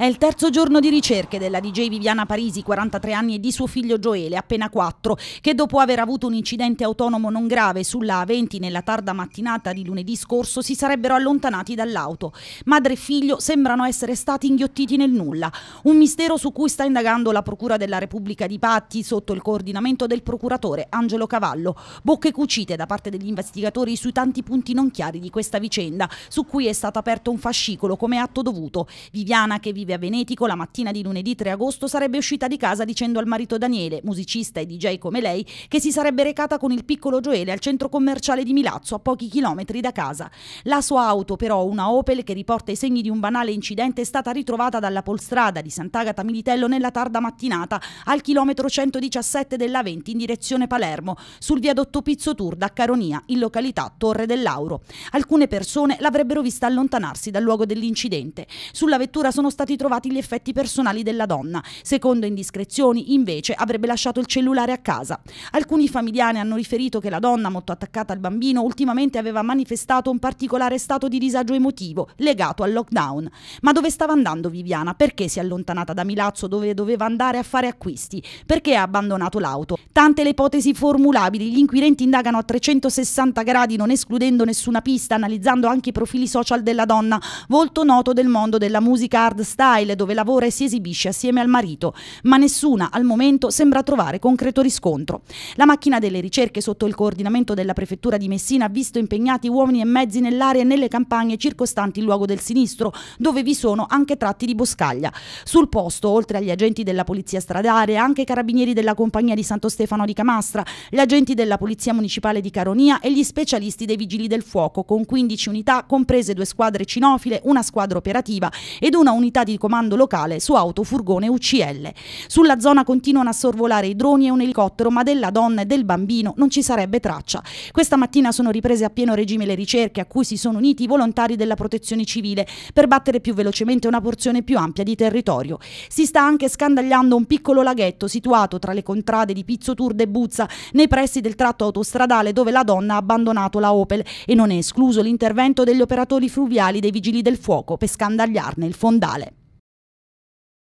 È il terzo giorno di ricerche della DJ Viviana Parisi, 43 anni, e di suo figlio Gioele, appena 4, che dopo aver avuto un incidente autonomo non grave sulla A20 nella tarda mattinata di lunedì scorso si sarebbero allontanati dall'auto. Madre e figlio sembrano essere stati inghiottiti nel nulla. Un mistero su cui sta indagando la Procura della Repubblica di Patti sotto il coordinamento del procuratore Angelo Cavallo. Bocche cucite da parte degli investigatori sui tanti punti non chiari di questa vicenda, su cui è stato aperto un fascicolo come atto dovuto. Viviana che vive estive a Venetico la mattina di lunedì 3 agosto sarebbe uscita di casa dicendo al marito Daniele, musicista e DJ come lei, che si sarebbe recata con il piccolo Gioele al centro commerciale di Milazzo a pochi chilometri da casa. La sua auto però, una Opel che riporta i segni di un banale incidente, è stata ritrovata dalla polstrada di Sant'Agata Militello nella tarda mattinata al chilometro 117 della 20 in direzione Palermo, sul viadotto Pizzo Turda da Caronia, in località Torre dell'Auro. Alcune persone l'avrebbero vista allontanarsi dal luogo dell'incidente. Sulla vettura sono stati ritrovati gli effetti personali della donna. Secondo indiscrezioni, invece, avrebbe lasciato il cellulare a casa. Alcuni familiari hanno riferito che la donna, molto attaccata al bambino, ultimamente aveva manifestato un particolare stato di disagio emotivo legato al lockdown. Ma dove stava andando Viviana? Perché si è allontanata da Milazzo dove doveva andare a fare acquisti? Perché ha abbandonato l'auto? Tante le ipotesi formulabili, gli inquirenti indagano a 360 gradi non escludendo nessuna pista, analizzando anche i profili social della donna, volto noto del mondo della musica hard style Lyle dove lavora e si esibisce assieme al marito, ma nessuna al momento sembra trovare concreto riscontro. La macchina delle ricerche sotto il coordinamento della prefettura di Messina ha visto impegnati uomini e mezzi nell'area e nelle campagne circostanti il luogo del sinistro, dove vi sono anche tratti di boscaglia. Sul posto, oltre agli agenti della polizia stradale, anche i carabinieri della compagnia di Santo Stefano di Camastra, gli agenti della polizia municipale di Caronia e gli specialisti dei vigili del fuoco, con 15 unità, comprese due squadre cinofile, una squadra operativa ed una unità di comando locale su auto furgone UCL. Sulla zona continuano a sorvolare i droni e un elicottero, ma della donna e del bambino non ci sarebbe traccia. Questa mattina sono riprese a pieno regime le ricerche a cui si sono uniti i volontari della protezione civile per battere più velocemente una porzione più ampia di territorio. Si sta anche scandagliando un piccolo laghetto situato tra le contrade di Pizzo Turde e Buzza, nei pressi del tratto autostradale dove la donna ha abbandonato la Opel e non è escluso l'intervento degli operatori fluviali dei vigili del fuoco per scandagliarne il fondale.